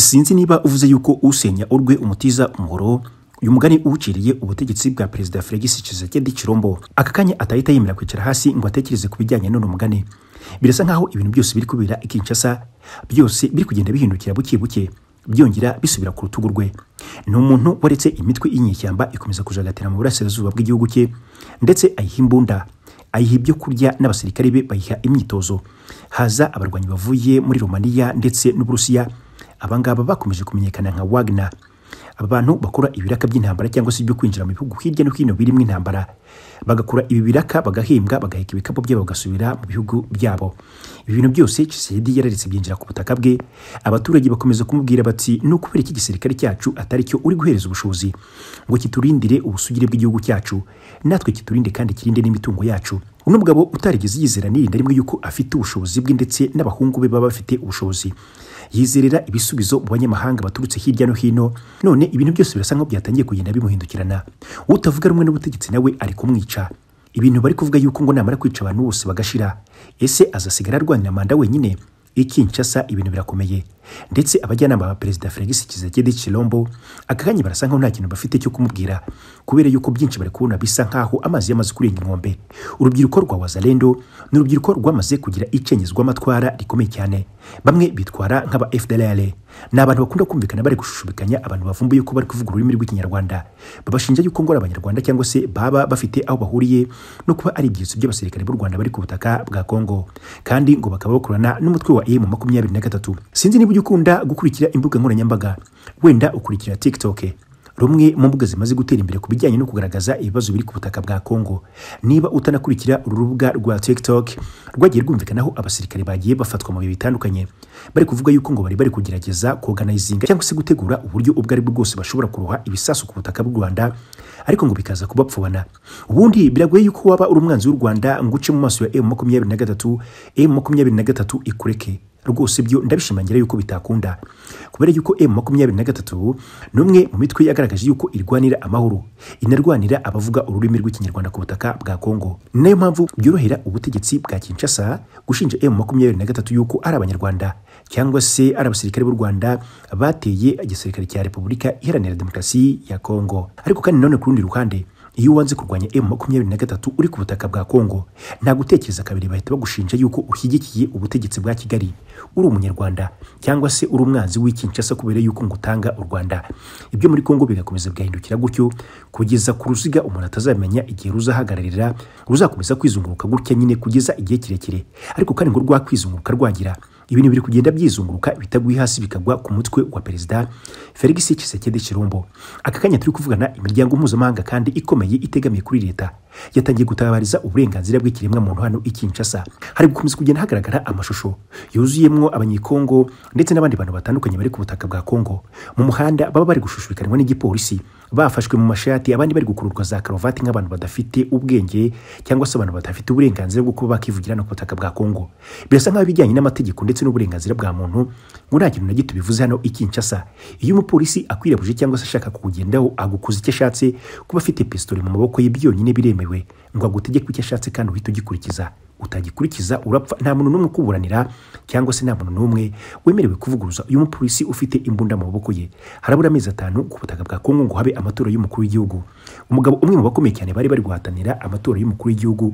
sinzi niba uvuze yuko usenya urwe umutiza umuhoro uyu mugani uwuciriye ubutegetsi bwa perezida Felix Tshisekedi Chirombo aka kanya atahita yemera kwicara hasi ngo atekereze ku bijyanye n'uno mugani birasa nkaho ibintu byose biri kubera i Kinshasa byose biri kugenda bihindukira buke buke byongera bisubira ku rutugu rwe ni umuntu waretse imitwe y'inyeshyamba ikomeza kujagatira mu burasirazuba bw'igihugu cye ndetse ayiha imbunda ayiha ibyo kurya n'abasirikare be bayiha imyitozo haza abarwanyi bavuye muri Romaniya ndetse n'Uburusiya abangaba bakomeje kumenyekana nka Wagner aba bantu bakora ibiraka by'intambara cyangwa se ibyo kwinjira mu bihugu hirya no hino birimo intambara bagakora ibi biraka bagahembwa bagaheka ibikapu byabo bagasubira mu bihugu byabo ibi bintu byose kisedi yararetse byinjira ku butaka bwe abaturage bakomeza kumubwira bati ni ukubera iki gisirikare cyacu atari cyo uri guhereza ubushobozi ngo kiturindire ubusugire bw'igihugu cyacu natwe kiturinde kandi kirinde n'imitungo yacu uno mugabo utarigeze yizera n'irinda rimwe yuko afite ubushobozi bwe ndetse n'abahungu be baba bafite ubushobozi yizerera ibisubizo mu banyamahanga baturutse hirya no hino none ibintu byose birasa nkaho byatangiye kugenda bimuhindukirana utavuga rumwe n'ubutegetsi nawe ari kumwica ibintu bari kuvuga yuko ngo namara kwica abantu bose bagashira ese azasigara arwanira manda wenyine i ibintu birakomeye ndetse abajyanama ba perezida Felix Tshisekedi Chilombo aka barasa nkaho nta kintu bafite cyo kumubwira kubera yuko byinshi bari kubona bisa nkaho amazi yamaze kurenga inkombe urubyiruko rwa Wazalendo ni urubyiruko rwamaze kugira icengezwa amatwara rikomeye cyane bamwe bitwara nk'aba FDLR ni abantu bakunda kumvikana bari gushushubikanya abantu bavumbuye ko bari kuvuga ururimi rw'ikinyarwanda babashinja yuko ngo ari abanyarwanda cyangwa se baba bafite aho bahuriye no kuba ari ibyitso by'abasirikare b'u rwanda bari ku butaka bwa kongo kandi ngo bakaba bakorana n'umutwe wa emu makumyabiri na gatatu sinzi niba ujya ukunda gukurikira imbuga nkoranyambaga wenda ukurikira tiktok rumwe mu mbuga zimaze gutera imbere ku bijyanye no kugaragaza ibibazo biri ku butaka bwa Kongo niba utanakurikira uru rubuga rwa TikTok rwagiye rwumvikanaho abasirikare bagiye bafatwa mu bihe bitandukanye bari kuvuga yuko ngo bari bari kugerageza kuorganizinga cyangwa se gutegura uburyo ubwo ari bwo bwose bashobora kuroha ibisasu ku butaka bw'u Rwanda ariko ngo bikaza kubapfubana ubundi biragoye yuko waba uri umwanzi w'u Rwanda ngo uce mu maso ya M makumyabiri na gatatu M makumyabiri na gatatu ikureke rwose byo ndabishimangira yuko bitakunda kubera yuko emu makumyabiri na gatatu ni umwe mu mitwe yagaragaje yuko irwanira amahoro inarwanira abavuga ururimi rw'ikinyarwanda ku butaka bwa kongo ni nayo mpamvu byorohera ubutegetsi bwa kinshasa gushinja emu makumyabiri na gatatu yuko ari abanyarwanda cyangwa se ari abasirikare b'u rwanda bateye igisirikare cya repubulika iharanira demokarasi ya kongo ariko kandi none ku rundi ruhande iyo wanze kurwanya emu makumyabiri na gatatu uri ku butaka bwa kongo nta gutekereza kabiri bahita bagushinja yuko ushyigikiye ubutegetsi bwa kigali uri umunyarwanda cyangwa se uri umwanzi w'ikinshasa kubera yuko ngo utanga u rwanda ibyo muri kongo bigakomeza bigahindukira gutyo kugeza ku ruziga umuntu atazamenya igihe ruzahagararira ruzakomeza kwizunguruka gutya nyine kugeza igihe kirekire ariko kandi ngo rwakwizunguruka rwagira ibintu biri kugenda byizunguruka bitaguye hasi bikagwa ku mutwe wa perezida felix kisekedi kirombo aka kanya turi kuvugana imiryango mpuzamahanga kandi ikomeye itegamiye kuri leta yatangiye gutabariza uburenganzira bw'ikiremwa muntu hano i kinshasa hari gukomeza kugenda hagaragara amashusho yuzuyemo abanyekongo ndetse n'abandi bantu batandukanye bari ku butaka bwa kongo mu muhanda baba bari gushushurikanwa n'igipolisi bafashwe mu mashati abandi bari gukururwa za karuvati nk'abantu badafite ubwenge cyangwa se abantu badafite uburenganzira bwo kuba bakivugira no ku butaka bwa kongo birasa nk'aho ibijyanye n'amategeko ndetse n'uburenganzira bwa muntu ngo nta kintu na gito bivuze hano ikinshasa iyo umupolisi akwirabuje cyangwa se ashaka kukugendaho agukuza icyo ashatse kuba afite pisitori mu maboko ye byonyine biremewe ngo agutegeke icyo ashatse kandi uhite ugikurikiza utagikurikiza urapfa nta muntu n'umwe ukuburanira cyangwa se nta muntu n'umwe wemerewe kuvuguruza uyu mupolisi ufite imbunda mu maboko ye harabura amezi atanu ku butaka bwa kongo ngo habe amatora y'umukuru w'igihugu umugabo umwe mu bakomeye cyane bari bari guhatanira amatora y'umukuru w'igihugu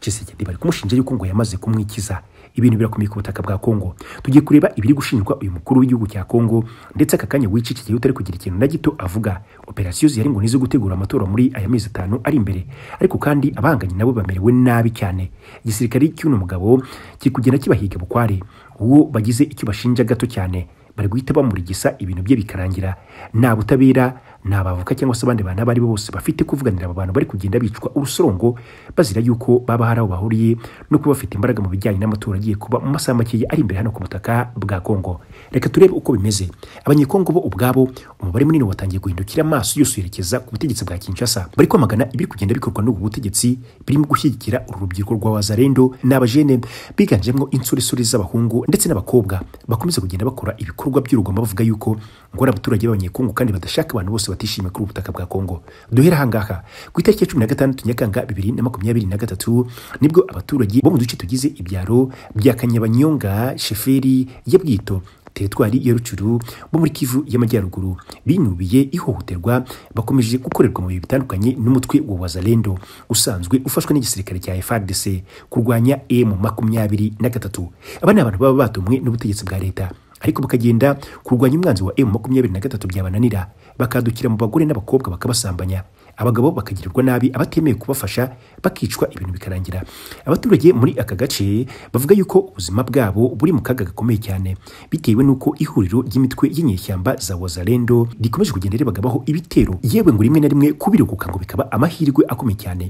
Tshisekedi bari kumushinja yuko ngo yamaze kumwikiza ibintu birakomeye ku butaka bwa Kongo tugiye kureba ibiri gushinjwa uyu mukuru w'igihugu cya Kongo ndetse aka kanya wicikiriye utari kugira ikintu na gito avuga operasiyo zihari ngo nizo gutegura amatora muri aya mezi atanu ari imbere ariko kandi abahanganye nabo bamerewe nabi cyane igisirikare cy'uno mugabo kiri kugenda kibahiga bukware uwo bagize icyo bashinja gato cyane bari guhita bamurigisa ibintu bye bikarangira nta butabera ni abavuka cyangwa se abandi bantu abo ari bose bafite kuvuganira aba bantu bari kugenda bicwa urusorongo bazira yuko baba hari aho bahuriye no kuba bafite imbaraga mu bijyanye n'amatora agiye kuba mu masaha makeya ari imbere hano ku butaka bwa Kongo reka turebe uko bimeze abanyekongo bo ubwabo umubare munini watangiye guhindukira amaso yose yerekeza ku butegetsi bwa Kinshasa bari kwamagana ibiri kugenda bikorwa n'ubu butegetsi birimo gushyigikira uru rubyiruko rwa Wazarendo n'abajene biganjemo insoresore z'abahungu ndetse n'abakobwa bakomeza kugenda bakora ibikorwa by'urugomo bavuga yuko ngo ari abaturage b'abanyekongo kandi badashaka abantu bose batishimiye kuri ubutaka bwa Kongo duhera ahangaha ku itariki cumi na gatandatu nyakanga bibiri na makumyabiri na gatatu nibwo abaturage bo mu duce tugize ibyaro bya kanyabanyonga sheferi ya bwito teritwari ya rucuru bo muri kivu y'amajyaruguru binubiye ihohoterwa bakomeje gukorerwa mu bihe bitandukanye n'umutwe wa wazalendo usanzwe ufashwe n'igisirikare cya FARDC kurwanya e M makumyabiri na gatatu aba ni abantu baba batumwe n'ubutegetsi bwa leta ariko bakagenda kurwanya umwanzi wa emu makumyabiri na gatatu byabananira bakadukira mu bagore n'abakobwa bakabasambanya abagabo bakagirirwa nabi abatemeye kubafasha bakicwa ibintu bikarangira abaturage muri aka gace bavuga yuko ubuzima bwabo buri mu kaga gakomeye cyane bitewe n'uko ihuriro ry'imitwe y'inyeshyamba za wazalendo rikomeje kugenda ribagabaho ibitero yewe ngo rimwe na rimwe kubirokoka ngo bikaba amahirwe akomeye cyane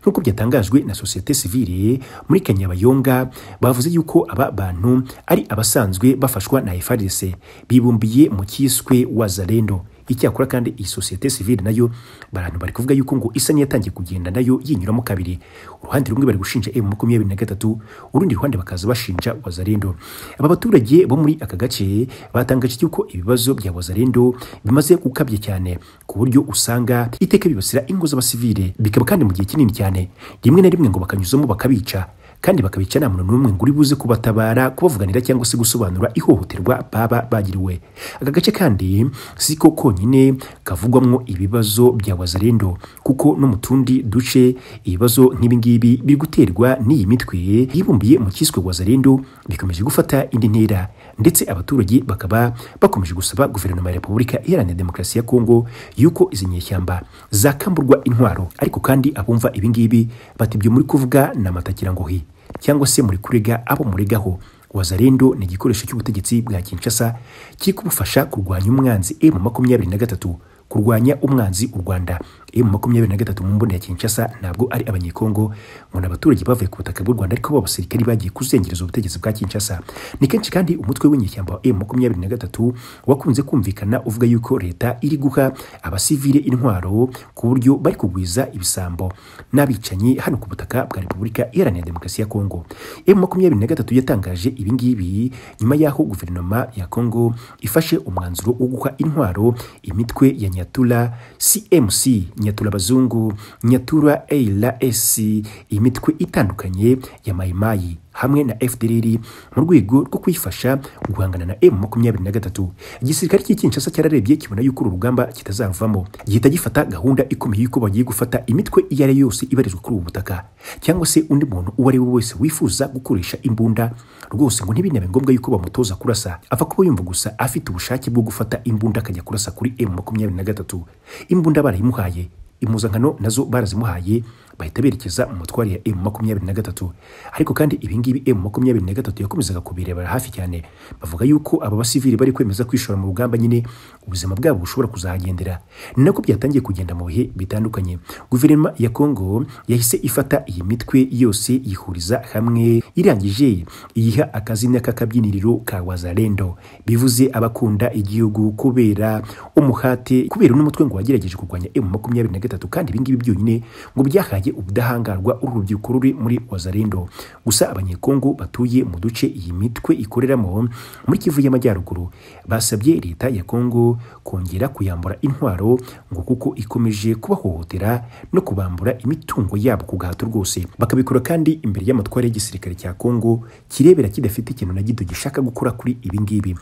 nk'uko byatangajwe na sosiyete sivile muri kanyabayonga bavuze yuko aba bantu ari abasanzwe bafashwa na FARDC bibumbiye mu cyiswe wazalendo icyakora kandi iyi sosiyete sivile nayo abantu bari kuvuga yuko ngo isa n'iyatangiye kugenda nayo yinyuramo kabiri uruhande rumwe bari gushinja emu makumyabiri na gatatu urundi ruhande bakaza bashinja wazarendo aba baturage bo muri aka gace batangaje yuko ibibazo bya wazarendo bimaze gukabye cyane ku buryo usanga iteka bibasira ingo z'abasivile bikaba kandi mu gihe kinini cyane rimwe na rimwe ngo bakanyuzamo bakabica kandi bakabicya nta muntu n'umwe ngo uri buze kubatabara kubavuganira cyangwa se gusobanura ihohoterwa baba bagiriwe aka gace kandi si siko konyine kavugwamo ibibazo bya wazarendo kuko no mu tundi duce ibibazo nk'ibingibi biri guterwa n'iyi mitwe yibumbiye mu cyiswe wazarendo bikomeje gufata indi ntera ndetse abaturage bakaba bakomeje gusaba guverinoma ya repubulika iharanira demokarasi ya kongo yuko izi nyeshyamba zakamburwa intwaro ariko kandi abumva ibingibi bati ibyo muri kuvuga ni amatakirangohi cyangwa se muri kurega abo muregaho wazarendo ni igikoresho cy'ubutegetsi bwa kinshasa kiri kubufasha kurwanya umwanzi emu makumyabiri na gatatu kurwanya umwanzi u rwanda emu makumyabiri na gatatu mu mboni ya kinshasa ntabwo ari abanyekongo ngo ni abaturage bavuye ku butaka bw'u rwanda ariko b'abasirikari bagiye kuzengereza ubutegetsi bwa kinshasa ni kenshi kandi umutwe w'inyeshyamba wa emu makumyabiri na gatatu wakunze kumvikana uvuga yuko leta iri guha abasivile intwaro ku buryo bari kugwiza ibisambo n'abicanyi hano ku butaka bwa repubulika iharanira demokarasi ya kongo emu makumyabiri na gatatu yatangaje ibingibi ngibi nyuma y'aho guverinoma ya kongo ifashe umwanzuro wo guha intwaro imitwe ya nyatura cmc nyatura abazungu nyatura a la esi imitwe itandukanye ya mayimayi hamwe na fdr mu rwego rwo kwifasha guhangana na m makumyabiri na gatatu igisirikare cy'i kinshasa cyararebye kibona yuko uru rugamba kitazavamo gihita gifata gahunda ikomeye y'uko bagiye gufata imitwe iyo ari yose ibarizwa kuri ubu butaka cyangwa se undi muntu uwo ari we wese wifuza gukoresha imbunda rwose ngo ntibinabe ngombwa yuko bamutoza kurasa apfa kuba yumva gusa afite ubushake bwo gufata imbunda akajya kurasa kuri m makumyabiri na gatatu imbunda barayimuhaye impuzankano nazo barazimuhaye bahita berekeza mu mutwaro ya emu makumyabiri na gatatu ariko kandi ibingibi emu makumyabiri na gatatu yakomezaga kubirebera hafi cyane bavuga yuko aba basivili bari kwemeza kwishora mu rugamba nyine ubuzima bwabo bushobora kuzagendera ni nako byatangiye kugenda mu bihe bitandukanye guverinoma ya kongo yahise ifata iyi mitwe yose yihuriza hamwe irangije iyiha akazina k'akabyiniriro ka wazarendo bivuze abakunda igihugu kubera umuhate kubera n'umutwe ngo wagerageje kurwanya emu makumyabiri na gatatu kandi ibingibi byonyine ngo byahaye abaturage ubudahangarwa urubyiruko ruri muri Ozarindo gusa abanyekongo batuye mu duce iyi mitwe ikoreramo muri Kivu y'Amajyaruguru basabye leta ya Kongo kongera kuyambura intwaro ngo kuko ikomeje kubahohotera no kubambura imitungo yabo ku gahato rwose bakabikora kandi imbere y'amatwara y'igisirikare cya Kongo kirebera kidafite ikintu na gito gishaka gukora kuri ibi ngibi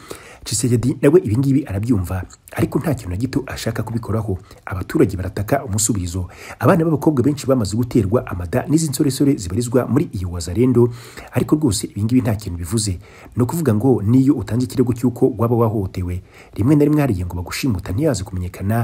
Tshisekedi nawe ibi ngibi arabyumva ariko nta kintu na gito ashaka kubikoraho abaturage barataka umusubizo abana b'abakobwa benshi bamaze guterwa amada n'izi nsoresore zibarizwa muri iyo wazarendo ariko rwose ibingibi nta kintu bivuze ni ukuvuga ngo niyo utanze ikirego cy'uko waba wahohotewe rimwe na rimwe hariya ngo bagushimuta ntiyaze kumenyekana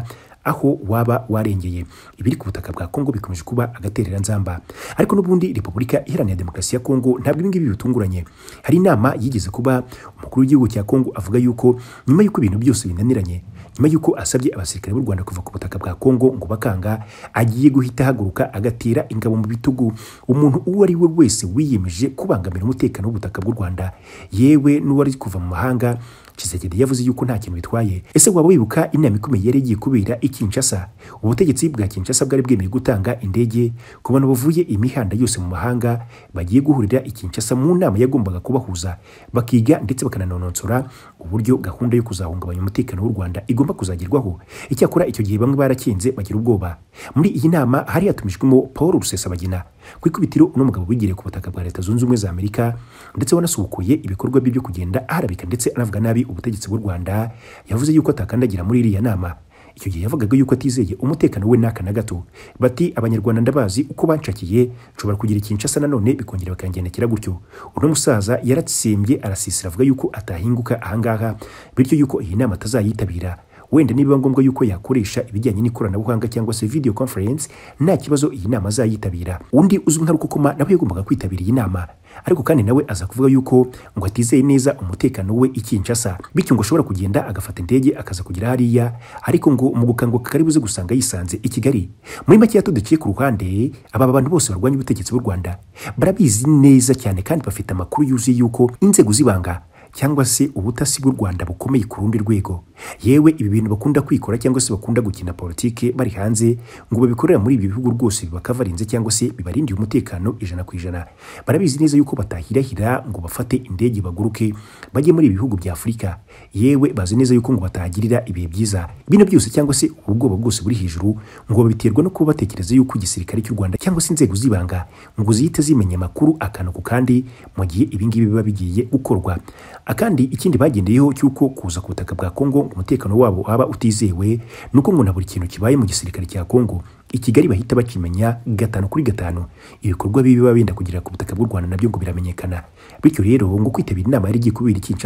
aho waba warengeye ibiri ku butaka bwa Kongo bikomeje kuba agaterera nzamba ariko n'ubundi Repubulika Iharanira Demokarasi ya Kongo ntabwo ibi ngibi bitunguranye hari inama yigeze kuba umukuru w'igihugu cya Kongo avuga yuko nyuma y'uko ibintu byose binaniranye nyuma y'uko asabye abasirikare b'u Rwanda kuva ku butaka bwa Kongo ngo bakanga agiye guhita ahaguruka agatera ingabo mu bitugu umuntu uwo ari we wese wiyemeje kubangamira umutekano w'ubutaka bw'u Rwanda yewe n'uwari kuva mu mahanga Kisekedi yavuze yuko nta kintu bitwaye ese waba wibuka inama ikomeye yari igiye kubera i Kinshasa ubutegetsi bwa Kinshasa bwari bwemeye gutanga indege ku bantu bavuye imihanda yose mu mahanga bagiye guhurira i Kinshasa mu nama yagombaga kubahuza bakiga ndetse bakananonosora uburyo gahunda yo kuzahungabanya umutekano w'u Rwanda igomba kuzagerwaho icyakora icyo gihe bamwe barakinze bagira ubwoba muri iyi nama hari hatumijwemo Paul Rusesabagina ku ikubitiro uno mugabo wigereye ku butaka bwa leta zunze ubumwe za amerika ndetse wanasukuye ibikorwa bye byo kugenda aharabika ndetse anavuga nabi ubutegetsi bw'u rwanda yavuze yuko atakandagira muri iriya nama icyo gihe yavugaga yuko atizeye umutekano we n'aka na gato bati abanyarwanda ndabazi uko banshakiye nshobora kugira ikinshasa nanone bikongera bakangendekera gutyo uno musaza yaratsembye arasisira avuga yuko atahinguka ahangaha bityo yuko iyi nama atazayitabira wenda nibiba ngombwa yuko yakoresha ibijyanye n'ikoranabuhanga cyangwa se video conference nta kibazo iyi nama azayitabira undi uzwi nka rukokoma nawe yagombaga kwitabira iyi nama ariko kandi nawe aza kuvuga yuko ngo atizeye neza umutekano we ikinshasa bityo ngo ashobora kugenda agafata indege akaza kugera hariya ariko ngo mu gukanguka kari buze gusanga yisanze i Kigali muri make yatudukiye ku ruhande aba bantu bose barwanya ubutegetsi bw'u Rwanda barabizi neza cyane kandi bafite amakuru yuzuye yuko inzego z'ibanga cyangwa se ubutasi bw'u Rwanda bukomeye ku rundi rwego yewe ibi bintu bakunda kwikora cyangwa se bakunda gukina politiki bari hanze ngo babikorera muri ibi bihugu rwose bibakavarinze cyangwa se bibarindiye umutekano ijana ku ijana barabizi neza yuko batahirahira ngo bafate indege baguruke bajye muri ibi bihugu bya afurika yewe bazi neza yuko ngo batagirira ibihe byiza bino byose cyangwa se ubwoba bwose buri hejuru ngo biterwa no kuba batekereza yuko igisirikare cy'u rwanda cyangwa se inzego z'ibanga ngo zihite zimenya amakuru akantu ku kandi mu gihe ibingibi biba bigiye gukorwa akandi ikindi bagendeyeho cy'uko kuza ku butaka bwa kongo umutekano wabo waba utizewe nuko ngo na buri kintu kibaye mu gisirikare cya Kongo i Kigali bahita bakimenya gatanu kuri gatanu ibikorwa bibi biba benda kugera ku butaka bw'u Rwanda nabyo ngo biramenyekana bityo rero ngo kwitabira inama yari igiye kubera i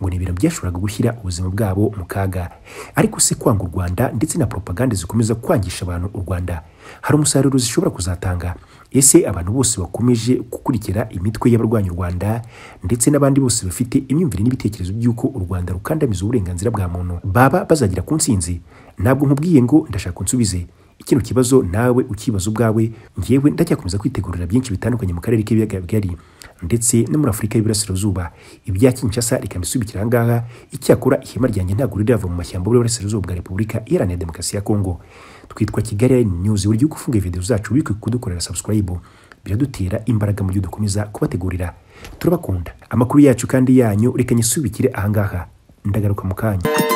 ngo ni ibintu byashoboraga gushyira ubuzima bwabo mu kaga ariko se kwanga u Rwanda ndetse na propaganda zikomeza kwangisha abantu u Rwanda hari umusaruro zishobora kuzatanga ese abantu bose bakomeje gukurikira imitwe y'abarwanya u Rwanda ndetse n'abandi bose bafite imyumvire n'ibitekerezo by'uko u Rwanda rukandamiza uburenganzira bwa muntu baba bazagira ku nsinzi ntabwo nkubwiye ngo ndashaka unsubize kino kibazo nawe ukibaza ubwawe ngewe ndacyakomeza kwitegurira byinshi bitandukanye mu karere k'ibiyaga bigari ndetse no muri afurika y'iburasirazuba ibya kinshasa rikambisubikira ahangaha icyakora ihema ryanjye ntabwo rirava mu mashyamba y'uburasirazuba bwa repubulika iharanira demokarasi ya kongo twitwa kigali news buri gihe ufunga video zacu wiki kudukorera subscribe biradutera imbaraga mu gihe dukomeza kubategurira turabakunda amakuru yacu kandi yanyu reka nyisubikire ahangaha ndagaruka mu kanya